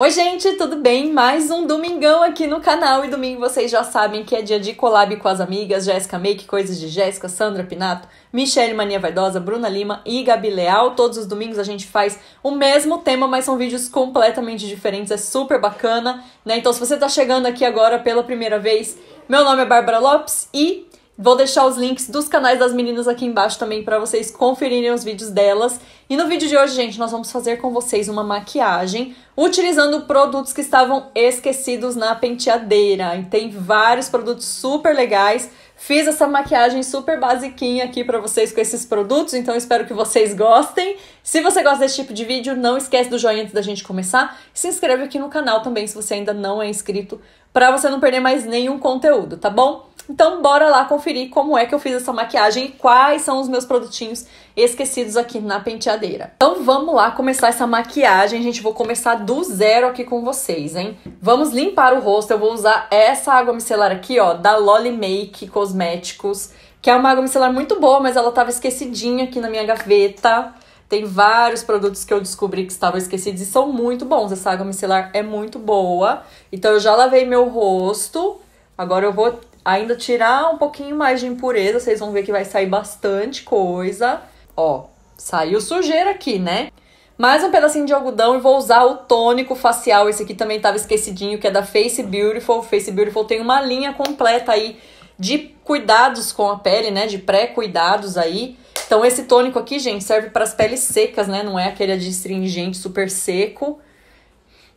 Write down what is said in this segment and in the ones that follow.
Oi, gente, tudo bem? Mais um domingão aqui no canal. E domingo vocês já sabem que é dia de collab com as amigas Jéssica Make, Coisas de Jéssica, Sandra Pinato, Michelle Mania Vaidosa, Bruna Lima e Gabi Leal. Todos os domingos a gente faz o mesmo tema, mas são vídeos completamente diferentes. É super bacana, né? Então, se você tá chegando aqui agora pela primeira vez, meu nome é Bárbara Lopes e Vou deixar os links dos canais das meninas aqui embaixo também para vocês conferirem os vídeos delas. E no vídeo de hoje, gente, nós vamos fazer com vocês uma maquiagem utilizando produtos que estavam esquecidos na penteadeira. E tem vários produtos super legais. Fiz essa maquiagem super basiquinha aqui para vocês com esses produtos, então espero que vocês gostem. Se você gosta desse tipo de vídeo, não esquece do joinha antes da gente começar. Se inscreve aqui no canal também se você ainda não é inscrito, para você não perder mais nenhum conteúdo, tá bom? Então, bora lá conferir como é que eu fiz essa maquiagem e quais são os meus produtinhos esquecidos aqui na penteadeira. Então, vamos lá começar essa maquiagem, gente. Vou começar do zero aqui com vocês, hein? Vamos limpar o rosto. Eu vou usar essa água micelar aqui, ó, da Lolly Make Cosméticos, que é uma água micelar muito boa, mas ela tava esquecidinha aqui na minha gaveta. Tem vários produtos que eu descobri que estavam esquecidos e são muito bons. Essa água micelar é muito boa. Então, eu já lavei meu rosto. Agora eu vou Ainda tirar um pouquinho mais de impureza, vocês vão ver que vai sair bastante coisa. Ó, saiu sujeira aqui, né? Mais um pedacinho de algodão e vou usar o tônico facial. Esse aqui também tava esquecidinho, que é da Face Beautiful. Face Beautiful tem uma linha completa aí de cuidados com a pele, né? De pré-cuidados aí. Então esse tônico aqui, gente, serve para as peles secas, né? Não é aquele adstringente super seco.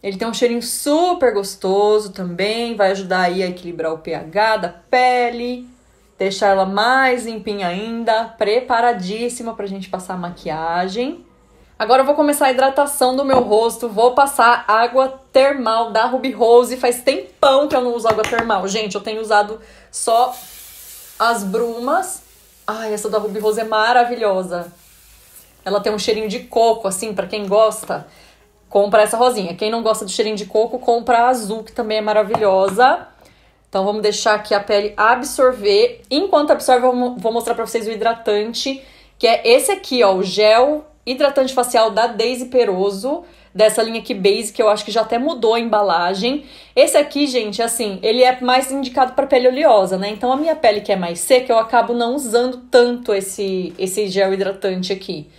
Ele tem um cheirinho super gostoso também, vai ajudar aí a equilibrar o pH da pele, deixar ela mais limpinha ainda, preparadíssima pra gente passar a maquiagem. Agora eu vou começar a hidratação do meu rosto, vou passar água termal da Ruby Rose. Faz tempão que eu não uso água termal. Gente, eu tenho usado só as brumas. Ai, essa da Ruby Rose é maravilhosa. Ela tem um cheirinho de coco, assim, para quem gosta compra essa rosinha. Quem não gosta do cheirinho de coco, compra a azul, que também é maravilhosa. Então vamos deixar aqui a pele absorver. Enquanto absorve, eu vou mostrar pra vocês o hidratante, que é esse aqui, ó, o gel hidratante facial da Daisy Peroso, dessa linha aqui Base, que eu acho que já até mudou a embalagem. Esse aqui, gente, assim, ele é mais indicado para pele oleosa, né? Então a minha pele que é mais seca, eu acabo não usando tanto esse, esse gel hidratante aqui.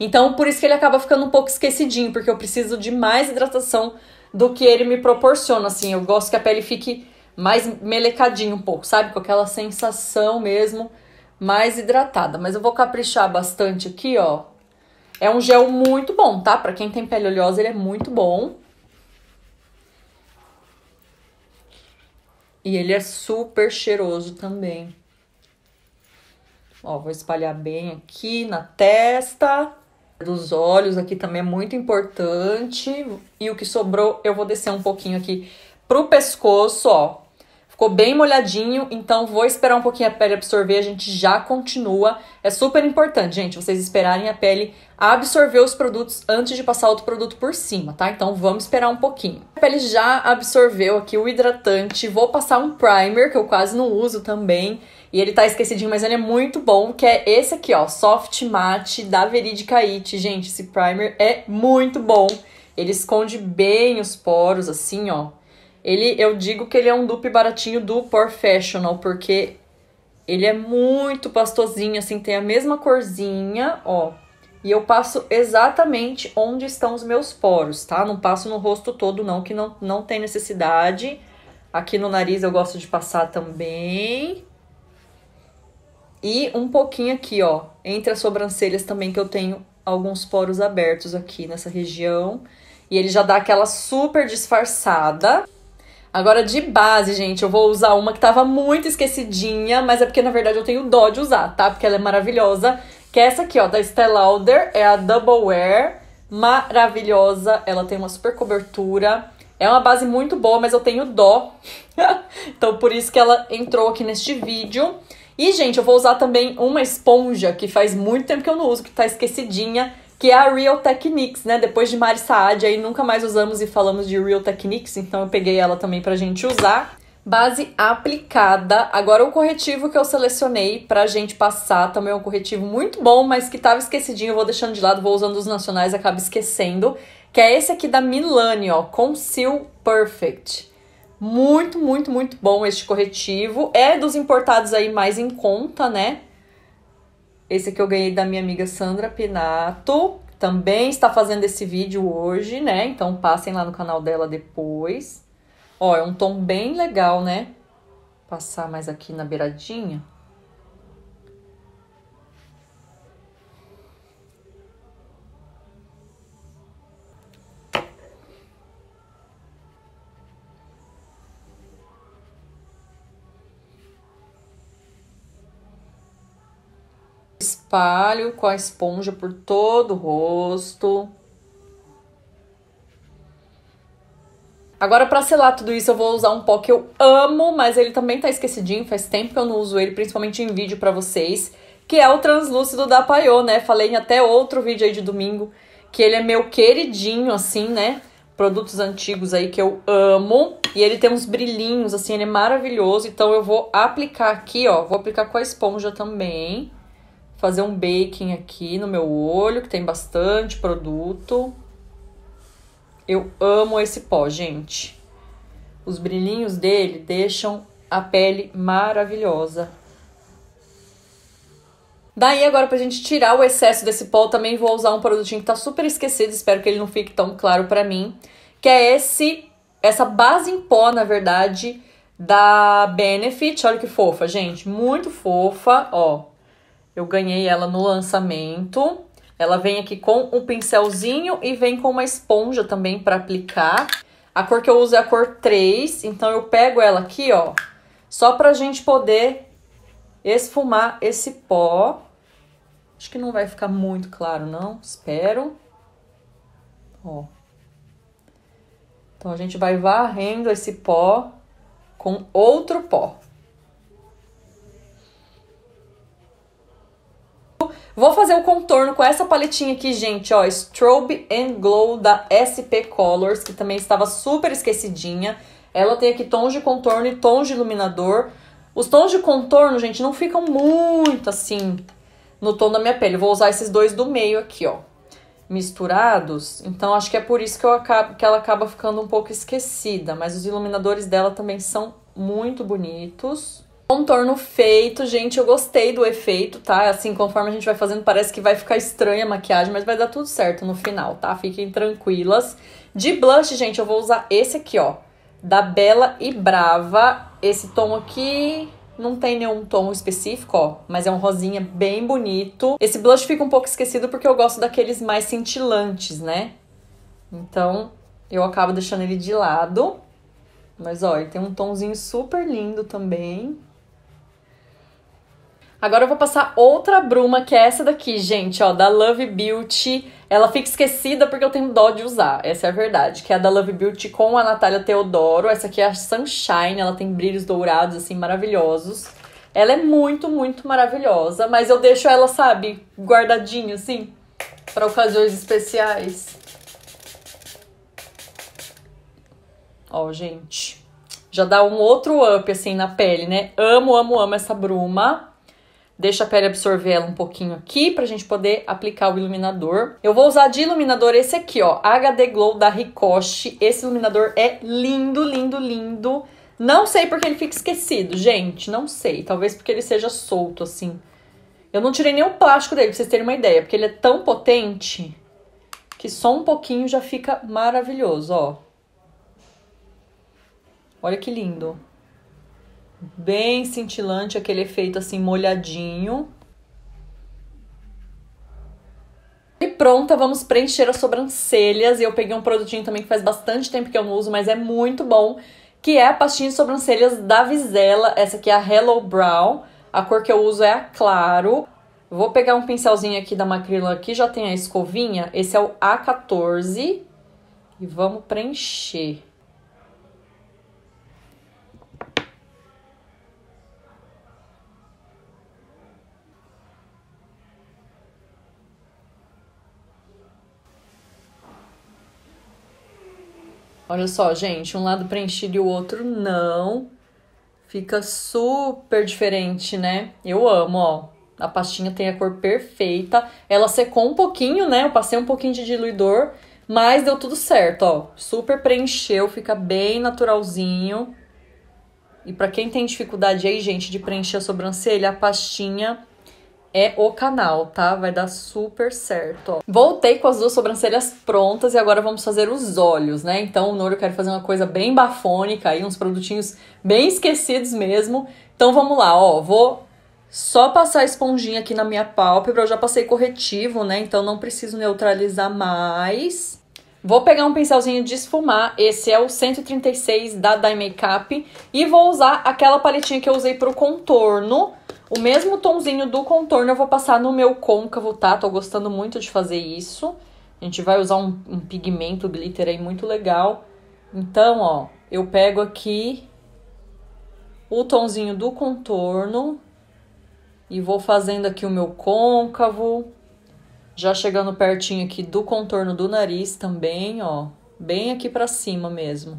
Então, por isso que ele acaba ficando um pouco esquecidinho, porque eu preciso de mais hidratação do que ele me proporciona, assim. Eu gosto que a pele fique mais melecadinha um pouco, sabe? Com aquela sensação mesmo mais hidratada. Mas eu vou caprichar bastante aqui, ó. É um gel muito bom, tá? Pra quem tem pele oleosa, ele é muito bom. E ele é super cheiroso também. Ó, vou espalhar bem aqui na testa dos olhos aqui também é muito importante. E o que sobrou, eu vou descer um pouquinho aqui pro pescoço, ó. Ficou bem molhadinho, então vou esperar um pouquinho a pele absorver, a gente já continua. É super importante, gente, vocês esperarem a pele absorver os produtos antes de passar outro produto por cima, tá? Então vamos esperar um pouquinho. A pele já absorveu aqui o hidratante, vou passar um primer, que eu quase não uso também. E ele tá esquecidinho, mas ele é muito bom, que é esse aqui, ó, Soft Matte da Veridica It. Gente, esse primer é muito bom. Ele esconde bem os poros, assim, ó. Ele, eu digo que ele é um dupe baratinho do Professional, porque ele é muito pastosinho, assim, tem a mesma corzinha, ó. E eu passo exatamente onde estão os meus poros, tá? Não passo no rosto todo, não, que não, não tem necessidade. Aqui no nariz eu gosto de passar também. E um pouquinho aqui, ó, entre as sobrancelhas também, que eu tenho alguns poros abertos aqui nessa região. E ele já dá aquela super disfarçada. Agora, de base, gente, eu vou usar uma que tava muito esquecidinha, mas é porque, na verdade, eu tenho dó de usar, tá? Porque ela é maravilhosa. Que é essa aqui, ó, da Estée Alder É a Double Wear. Maravilhosa. Ela tem uma super cobertura. É uma base muito boa, mas eu tenho dó. então, por isso que ela entrou aqui neste vídeo. E, gente, eu vou usar também uma esponja que faz muito tempo que eu não uso, que tá esquecidinha, que é a Real Techniques, né? Depois de Mari Saad, aí nunca mais usamos e falamos de Real Techniques, então eu peguei ela também pra gente usar. Base aplicada. Agora, o corretivo que eu selecionei pra gente passar também é um corretivo muito bom, mas que tava esquecidinho, eu vou deixando de lado, vou usando os nacionais, acabo esquecendo. Que é esse aqui da Milani, ó, Conceal Perfect. Muito, muito, muito bom este corretivo. É dos importados aí mais em conta, né? Esse aqui eu ganhei da minha amiga Sandra Pinato. Também está fazendo esse vídeo hoje, né? Então passem lá no canal dela depois. Ó, é um tom bem legal, né? Passar mais aqui na beiradinha. espalho com a esponja por todo o rosto. Agora, para selar tudo isso, eu vou usar um pó que eu amo, mas ele também tá esquecidinho, faz tempo que eu não uso ele, principalmente em vídeo para vocês, que é o translúcido da Paiô, né? Falei em até outro vídeo aí de domingo, que ele é meu queridinho, assim, né? Produtos antigos aí que eu amo. E ele tem uns brilhinhos, assim, ele é maravilhoso. Então, eu vou aplicar aqui, ó. Vou aplicar com a esponja também fazer um baking aqui no meu olho, que tem bastante produto. Eu amo esse pó, gente. Os brilhinhos dele deixam a pele maravilhosa. Daí agora pra gente tirar o excesso desse pó, também vou usar um produtinho que tá super esquecido, espero que ele não fique tão claro pra mim, que é esse essa base em pó, na verdade, da Benefit. Olha que fofa, gente, muito fofa, ó. Eu ganhei ela no lançamento. Ela vem aqui com um pincelzinho e vem com uma esponja também para aplicar. A cor que eu uso é a cor 3, então eu pego ela aqui, ó, só pra gente poder esfumar esse pó. Acho que não vai ficar muito claro, não. Espero. Ó. Então, a gente vai varrendo esse pó com outro pó. Vou fazer o contorno com essa paletinha aqui, gente, ó, Strobe and Glow da SP Colors, que também estava super esquecidinha. Ela tem aqui tons de contorno e tons de iluminador. Os tons de contorno, gente, não ficam muito assim no tom da minha pele. Eu vou usar esses dois do meio aqui, ó, misturados. Então, acho que é por isso que, eu acabo, que ela acaba ficando um pouco esquecida. Mas os iluminadores dela também são muito bonitos. Contorno feito, gente, eu gostei do efeito, tá? Assim, conforme a gente vai fazendo, parece que vai ficar estranha a maquiagem, mas vai dar tudo certo no final, tá? Fiquem tranquilas. De blush, gente, eu vou usar esse aqui, ó, da Bela e Brava. Esse tom aqui, não tem nenhum tom específico, ó, mas é um rosinha bem bonito. Esse blush fica um pouco esquecido porque eu gosto daqueles mais cintilantes, né? Então, eu acabo deixando ele de lado. Mas, ó, ele tem um tonzinho super lindo também. Agora eu vou passar outra bruma, que é essa daqui, gente, ó, da Love Beauty. Ela fica esquecida porque eu tenho dó de usar, essa é a verdade. Que é a da Love Beauty com a Natália Teodoro. Essa aqui é a Sunshine, ela tem brilhos dourados, assim, maravilhosos. Ela é muito, muito maravilhosa, mas eu deixo ela, sabe, guardadinha, assim, para ocasiões especiais. Ó, gente, já dá um outro up, assim, na pele, né? Amo, amo, amo essa bruma. Deixa a pele absorver ela um pouquinho aqui pra gente poder aplicar o iluminador. Eu vou usar de iluminador esse aqui, ó, HD Glow da Ricoche. Esse iluminador é lindo, lindo, lindo. Não sei porque ele fica esquecido, gente, não sei. Talvez porque ele seja solto, assim. Eu não tirei nem o plástico dele, pra vocês terem uma ideia, porque ele é tão potente que só um pouquinho já fica maravilhoso, ó. Olha que lindo bem cintilante, aquele efeito assim molhadinho. E pronta, vamos preencher as sobrancelhas. E eu peguei um produtinho também que faz bastante tempo que eu não uso, mas é muito bom, que é a pastinha de sobrancelhas da Visela. Essa aqui é a Hello Brow. A cor que eu uso é a claro. Vou pegar um pincelzinho aqui da Macrila aqui, já tem a escovinha. Esse é o A14. E vamos preencher. Olha só, gente, um lado preenchido e o outro não. Fica super diferente, né? Eu amo, ó. A pastinha tem a cor perfeita. Ela secou um pouquinho, né? Eu passei um pouquinho de diluidor, mas deu tudo certo, ó. Super preencheu, fica bem naturalzinho. E para quem tem dificuldade aí, gente, de preencher a sobrancelha, a pastinha é o canal, tá? Vai dar super certo, ó. Voltei com as duas sobrancelhas prontas e agora vamos fazer os olhos, né? Então, no olho eu quero fazer uma coisa bem bafônica aí, uns produtinhos bem esquecidos mesmo. Então, vamos lá, ó. Vou só passar a esponjinha aqui na minha pálpebra. Eu já passei corretivo, né? Então, não preciso neutralizar mais. Vou pegar um pincelzinho de esfumar, esse é o 136 da Dye Makeup, e vou usar aquela paletinha que eu usei pro contorno, o mesmo tonzinho do contorno eu vou passar no meu côncavo, tá? Tô gostando muito de fazer isso. A gente vai usar um, um pigmento glitter aí muito legal. Então, ó, eu pego aqui o tonzinho do contorno e vou fazendo aqui o meu côncavo. Já chegando pertinho aqui do contorno do nariz também, ó. Bem aqui pra cima mesmo.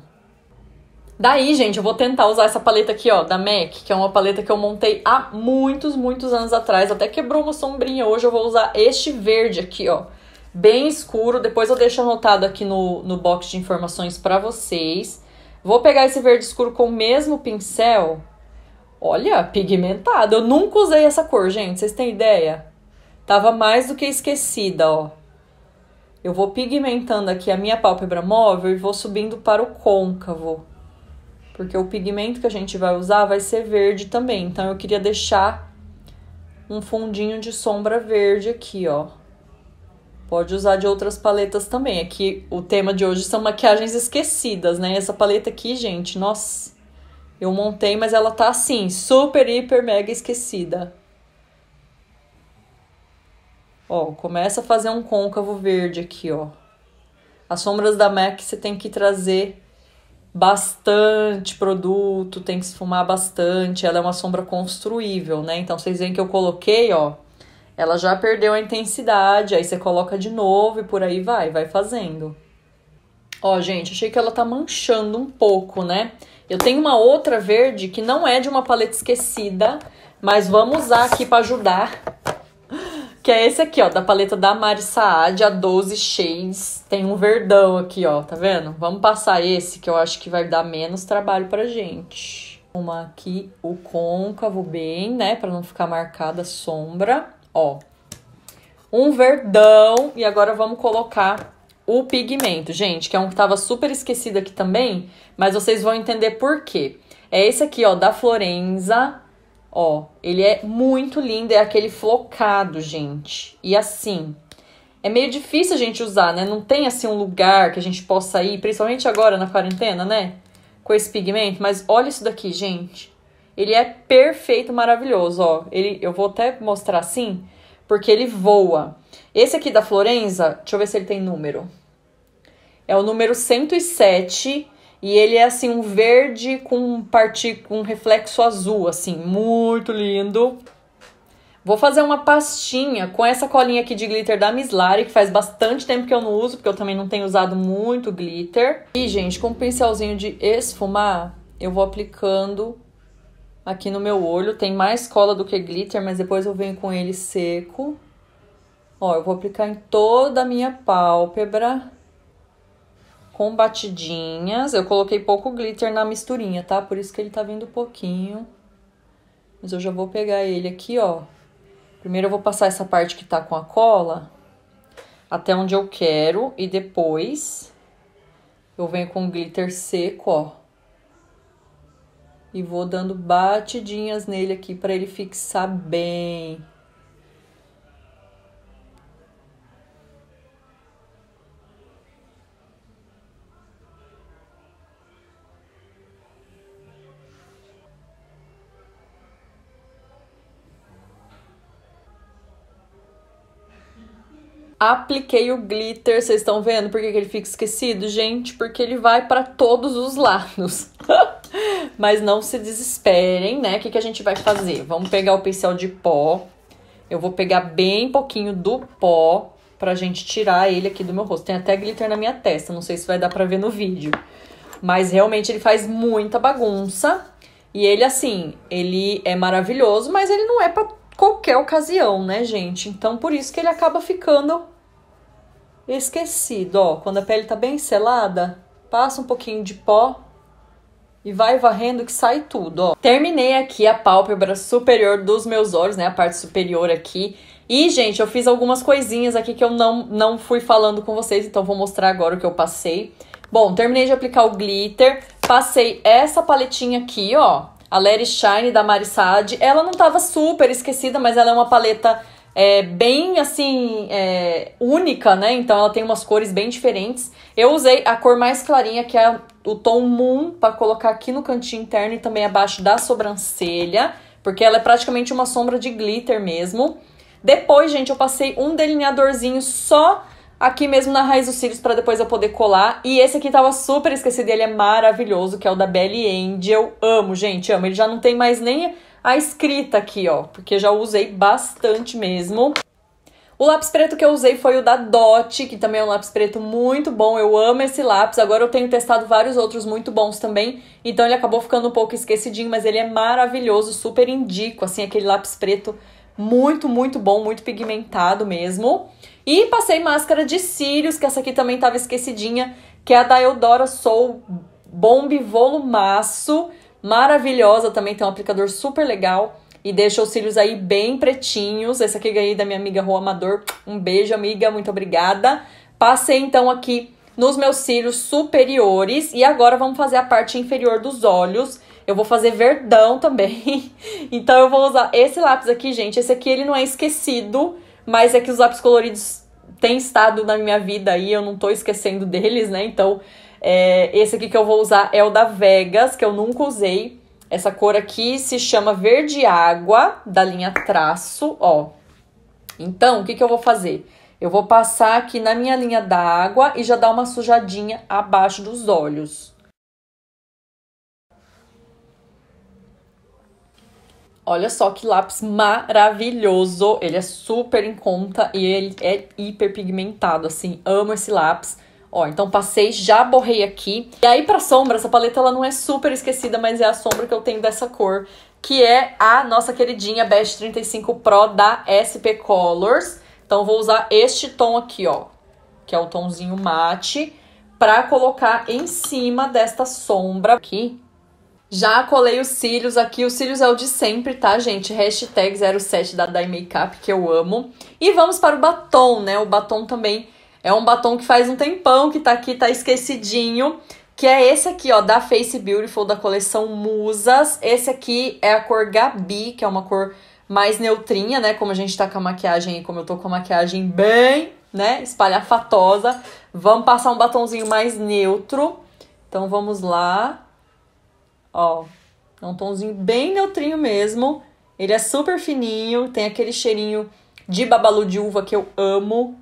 Daí, gente, eu vou tentar usar essa paleta aqui, ó, da MAC, que é uma paleta que eu montei há muitos, muitos anos atrás. Até quebrou uma sombrinha. Hoje eu vou usar este verde aqui, ó, bem escuro. Depois eu deixo anotado aqui no, no box de informações pra vocês. Vou pegar esse verde escuro com o mesmo pincel. Olha, pigmentado. Eu nunca usei essa cor, gente. Vocês têm ideia? Tava mais do que esquecida, ó. Eu vou pigmentando aqui a minha pálpebra móvel e vou subindo para o côncavo. Porque o pigmento que a gente vai usar vai ser verde também. Então, eu queria deixar um fundinho de sombra verde aqui, ó. Pode usar de outras paletas também. Aqui, o tema de hoje são maquiagens esquecidas, né? Essa paleta aqui, gente, nossa... Eu montei, mas ela tá assim, super, hiper, mega esquecida. Ó, começa a fazer um côncavo verde aqui, ó. As sombras da MAC você tem que trazer bastante produto, tem que esfumar bastante. Ela é uma sombra construível, né? Então vocês veem que eu coloquei, ó, ela já perdeu a intensidade, aí você coloca de novo e por aí vai, vai fazendo. Ó, gente, achei que ela tá manchando um pouco, né? Eu tenho uma outra verde que não é de uma paleta esquecida, mas vamos usar aqui para ajudar que é esse aqui, ó, da paleta da Mari Saad, a 12 Shades. Tem um verdão aqui, ó, tá vendo? Vamos passar esse, que eu acho que vai dar menos trabalho pra gente. Uma aqui, o côncavo bem, né, pra não ficar marcada a sombra. Ó, um verdão. E agora vamos colocar o pigmento, gente, que é um que tava super esquecido aqui também, mas vocês vão entender por quê. É esse aqui, ó, da Florenza, Ó, ele é muito lindo, é aquele flocado, gente. E assim, é meio difícil a gente usar, né? Não tem assim um lugar que a gente possa ir, principalmente agora na quarentena, né? Com esse pigmento, mas olha isso daqui, gente. Ele é perfeito, maravilhoso, ó. Ele, eu vou até mostrar assim, porque ele voa. Esse aqui da Florenza, deixa eu ver se ele tem número. É o número 107 e ele é assim um verde com parte com um reflexo azul, assim, muito lindo. Vou fazer uma pastinha com essa colinha aqui de glitter da Mislari, que faz bastante tempo que eu não uso, porque eu também não tenho usado muito glitter. E, gente, com um pincelzinho de esfumar, eu vou aplicando aqui no meu olho. Tem mais cola do que glitter, mas depois eu venho com ele seco. Ó, eu vou aplicar em toda a minha pálpebra com batidinhas. Eu coloquei pouco glitter na misturinha, tá? Por isso que ele tá vindo pouquinho. Mas eu já vou pegar ele aqui, ó. Primeiro eu vou passar essa parte que tá com a cola até onde eu quero. E depois eu venho com glitter seco, ó. E vou dando batidinhas nele aqui pra ele fixar bem. apliquei o glitter, vocês estão vendo por que, ele fica esquecido? Gente, porque ele vai para todos os lados. Mas não se desesperem, né? O que, que a gente vai fazer? Vamos pegar o pincel de pó. Eu vou pegar bem pouquinho do pó pra gente tirar ele aqui do meu rosto. Tem até glitter na minha testa, não sei se vai dar pra ver no vídeo. Mas realmente ele faz muita bagunça. E ele, assim, ele é maravilhoso, mas ele não é pra qualquer ocasião, né, gente? Então, por isso que ele acaba ficando esquecido. Ó, quando a pele tá bem selada, passa um pouquinho de pó e vai varrendo que sai tudo, ó. Terminei aqui a pálpebra superior dos meus olhos, né, a parte superior aqui. E, gente, eu fiz algumas coisinhas aqui que eu não, não fui falando com vocês, então vou mostrar agora o que eu passei. Bom, terminei de aplicar o glitter, passei essa paletinha aqui, ó, a Larry Shine da Mari Ela não estava super esquecida, mas ela é uma paleta é, bem assim é, única, né? Então ela tem umas cores bem diferentes. Eu usei a cor mais clarinha, que é o tom Moon, para colocar aqui no cantinho interno e também abaixo da sobrancelha, porque ela é praticamente uma sombra de glitter mesmo. Depois, gente, eu passei um delineadorzinho só aqui mesmo na raiz dos cílios para depois eu poder colar. E esse aqui tava super esquecido, ele é maravilhoso, que é o da Belly Angel. Amo, gente, amo. Ele já não tem mais nem a escrita aqui, ó, porque já usei bastante mesmo. O lápis preto que eu usei foi o da Dot, que também é um lápis preto muito bom. Eu amo esse lápis. Agora eu tenho testado vários outros muito bons também. Então ele acabou ficando um pouco esquecidinho, mas ele é maravilhoso, super indico, assim, aquele lápis preto muito, muito bom, muito pigmentado mesmo. E passei máscara de cílios, que essa aqui também tava esquecidinha, que é a da Eudora Soul Bomb Volumaço. Maravilhosa também, tem um aplicador super legal. E deixa os cílios aí bem pretinhos. Essa aqui ganhei da minha amiga Rua Amador. Um beijo, amiga. Muito obrigada. Passei então aqui nos meus cílios superiores. E agora vamos fazer a parte inferior dos olhos. Eu vou fazer verdão também. então eu vou usar esse lápis aqui, gente. Esse aqui ele não é esquecido mas é que os lápis coloridos têm estado na minha vida e eu não tô esquecendo deles, né? Então, é, esse aqui que eu vou usar é o da Vegas, que eu nunca usei. Essa cor aqui se chama Verde Água, da linha Traço, ó. Então, o que, que eu vou fazer? Eu vou passar aqui na minha linha d'água e já dar uma sujadinha abaixo dos olhos. Olha só que lápis maravilhoso. Ele é super em conta e ele é hiper pigmentado, assim. Amo esse lápis. Ó, então passei, já borrei aqui. E aí pra sombra, essa paleta ela não é super esquecida, mas é a sombra que eu tenho dessa cor. Que é a nossa queridinha Best 35 Pro da SP Colors. Então vou usar este tom aqui, ó. Que é o tomzinho mate. Pra colocar em cima desta sombra aqui já colei os cílios aqui. Os cílios é o de sempre, tá, gente? Hashtag 07 da Dai Makeup, que eu amo. E vamos para o batom, né? O batom também é um batom que faz um tempão que tá aqui, tá esquecidinho. Que é esse aqui, ó, da Face Beautiful, da coleção Musas. Esse aqui é a cor Gabi, que é uma cor mais neutrinha, né? Como a gente tá com a maquiagem, como eu tô com a maquiagem bem, né, espalhafatosa. Vamos passar um batomzinho mais neutro. Então, vamos lá. Ó, é um tonzinho bem neutrinho mesmo. Ele é super fininho, tem aquele cheirinho de babalu de uva que eu amo.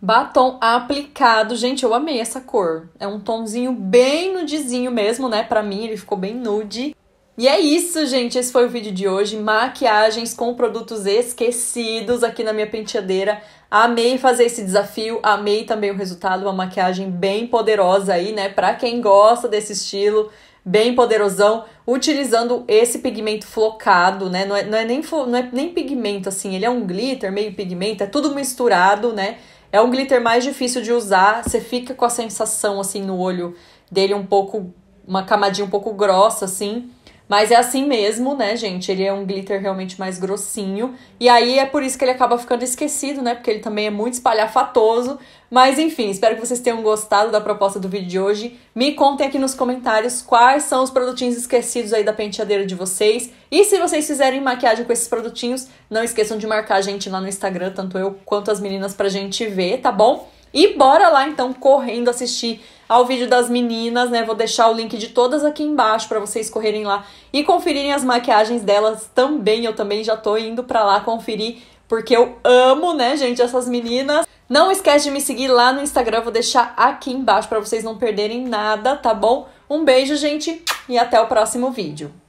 Batom aplicado. Gente, eu amei essa cor. É um tonzinho bem nudezinho mesmo, né? Pra mim ele ficou bem nude. E é isso, gente. Esse foi o vídeo de hoje. Maquiagens com produtos esquecidos aqui na minha penteadeira. Amei fazer esse desafio, amei também o resultado. Uma maquiagem bem poderosa aí, né? Pra quem gosta desse estilo, bem poderosão, utilizando esse pigmento flocado, né? Não é, não é, nem, não é nem pigmento assim, ele é um glitter, meio pigmento, é tudo misturado, né? É um glitter mais difícil de usar, você fica com a sensação assim no olho dele um pouco, uma camadinha um pouco grossa assim. Mas é assim mesmo, né, gente? Ele é um glitter realmente mais grossinho. E aí é por isso que ele acaba ficando esquecido, né? Porque ele também é muito espalhafatoso. Mas enfim, espero que vocês tenham gostado da proposta do vídeo de hoje. Me contem aqui nos comentários quais são os produtinhos esquecidos aí da penteadeira de vocês. E se vocês fizerem maquiagem com esses produtinhos, não esqueçam de marcar a gente lá no Instagram, tanto eu quanto as meninas, pra gente ver, tá bom? E bora lá então correndo assistir ao vídeo das meninas, né? Vou deixar o link de todas aqui embaixo para vocês correrem lá e conferirem as maquiagens delas também. Eu também já tô indo para lá conferir porque eu amo, né, gente, essas meninas. Não esquece de me seguir lá no Instagram, vou deixar aqui embaixo para vocês não perderem nada, tá bom? Um beijo, gente, e até o próximo vídeo.